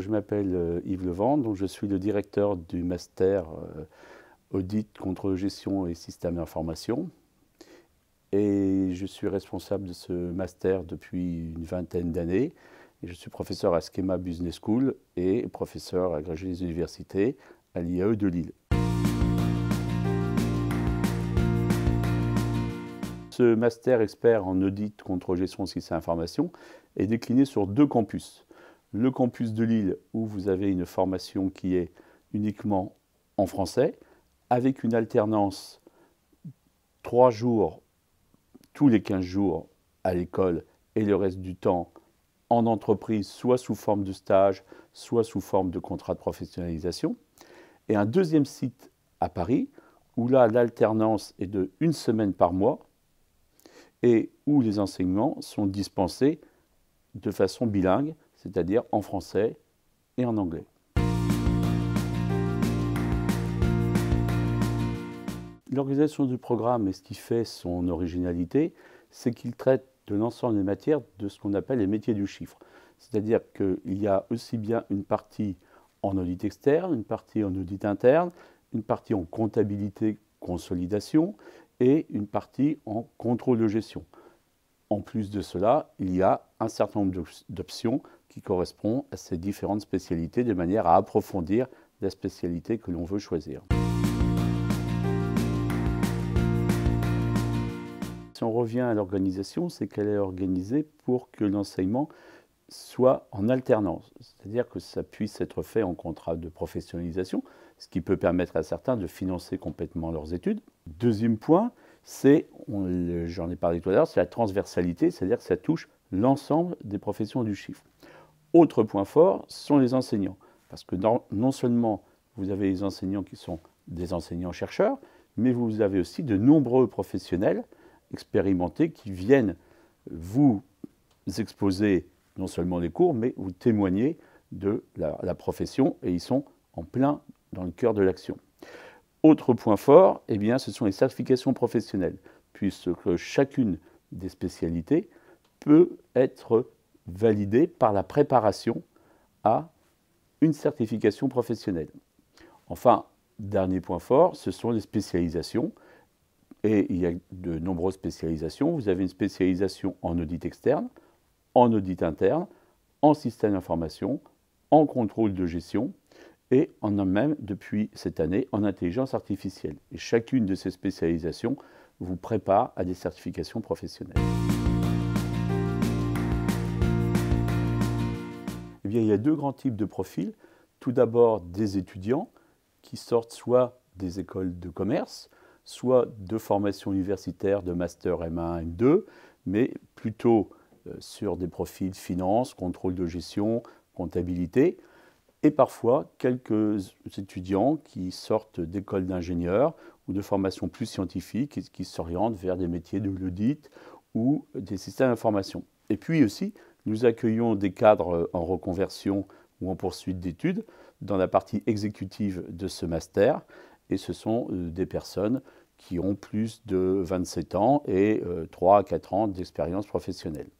je m'appelle euh, Yves Levent, donc je suis le directeur du master euh, audit, contre gestion et système d'information. Et je suis responsable de ce master depuis une vingtaine d'années. Je suis professeur à Schema Business School et professeur agrégé des universités à l'IAE de Lille. Ce master expert en audit, contre gestion, et système d'information est décliné sur deux campus le campus de Lille où vous avez une formation qui est uniquement en français, avec une alternance trois jours, tous les 15 jours à l'école et le reste du temps en entreprise, soit sous forme de stage, soit sous forme de contrat de professionnalisation. Et un deuxième site à Paris, où là l'alternance est de une semaine par mois et où les enseignements sont dispensés de façon bilingue, c'est-à-dire en français et en anglais. L'organisation du programme et ce qui fait son originalité, c'est qu'il traite de l'ensemble des matières de ce qu'on appelle les métiers du chiffre. C'est-à-dire qu'il y a aussi bien une partie en audit externe, une partie en audit interne, une partie en comptabilité consolidation et une partie en contrôle de gestion. En plus de cela, il y a un certain nombre d'options qui correspondent à ces différentes spécialités de manière à approfondir la spécialité que l'on veut choisir. Si on revient à l'organisation, c'est qu'elle est organisée pour que l'enseignement soit en alternance, c'est-à-dire que ça puisse être fait en contrat de professionnalisation, ce qui peut permettre à certains de financer complètement leurs études. Deuxième point, c'est, j'en ai parlé tout à l'heure, c'est la transversalité, c'est-à-dire que ça touche l'ensemble des professions du chiffre. Autre point fort sont les enseignants, parce que non seulement vous avez les enseignants qui sont des enseignants-chercheurs, mais vous avez aussi de nombreux professionnels expérimentés qui viennent vous exposer non seulement les cours, mais vous témoigner de la profession, et ils sont en plein dans le cœur de l'action. Autre point fort, eh bien, ce sont les certifications professionnelles, puisque chacune des spécialités peut être validée par la préparation à une certification professionnelle. Enfin, dernier point fort, ce sont les spécialisations. Et il y a de nombreuses spécialisations. Vous avez une spécialisation en audit externe, en audit interne, en système d'information, en contrôle de gestion, et on en même depuis cette année en intelligence artificielle. Et chacune de ces spécialisations vous prépare à des certifications professionnelles. Eh bien, il y a deux grands types de profils. Tout d'abord, des étudiants qui sortent soit des écoles de commerce, soit de formation universitaire de master M1, M2, mais plutôt euh, sur des profils finance, contrôle de gestion, comptabilité, et parfois quelques étudiants qui sortent d'écoles d'ingénieurs ou de formations plus scientifiques et qui s'orientent vers des métiers de l'audit ou des systèmes d'information. Et puis aussi, nous accueillons des cadres en reconversion ou en poursuite d'études dans la partie exécutive de ce master. Et ce sont euh, des personnes qui ont plus de 27 ans et 3 euh, à 4 ans d'expérience professionnelle.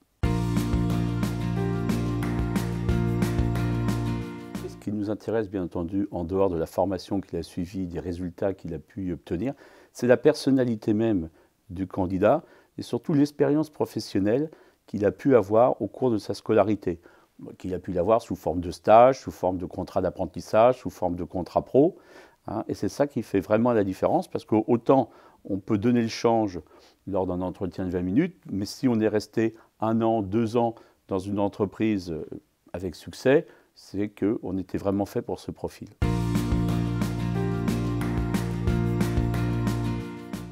intéresse, bien entendu, en dehors de la formation qu'il a suivie, des résultats qu'il a pu obtenir, c'est la personnalité même du candidat et surtout l'expérience professionnelle qu'il a pu avoir au cours de sa scolarité, qu'il a pu l'avoir sous forme de stage, sous forme de contrat d'apprentissage, sous forme de contrat pro. Hein, et c'est ça qui fait vraiment la différence, parce qu'autant on peut donner le change lors d'un entretien de 20 minutes, mais si on est resté un an, deux ans dans une entreprise avec succès, c'est qu'on était vraiment fait pour ce profil.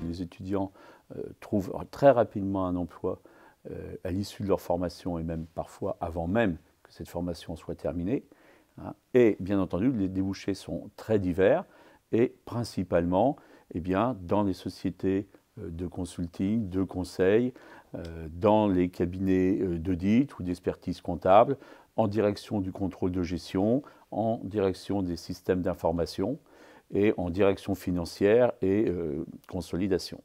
Les étudiants euh, trouvent très rapidement un emploi euh, à l'issue de leur formation et même parfois avant même que cette formation soit terminée. Hein. Et bien entendu, les débouchés sont très divers et principalement eh bien, dans les sociétés euh, de consulting, de conseil, dans les cabinets d'audit ou d'expertise comptable, en direction du contrôle de gestion, en direction des systèmes d'information et en direction financière et euh, consolidation.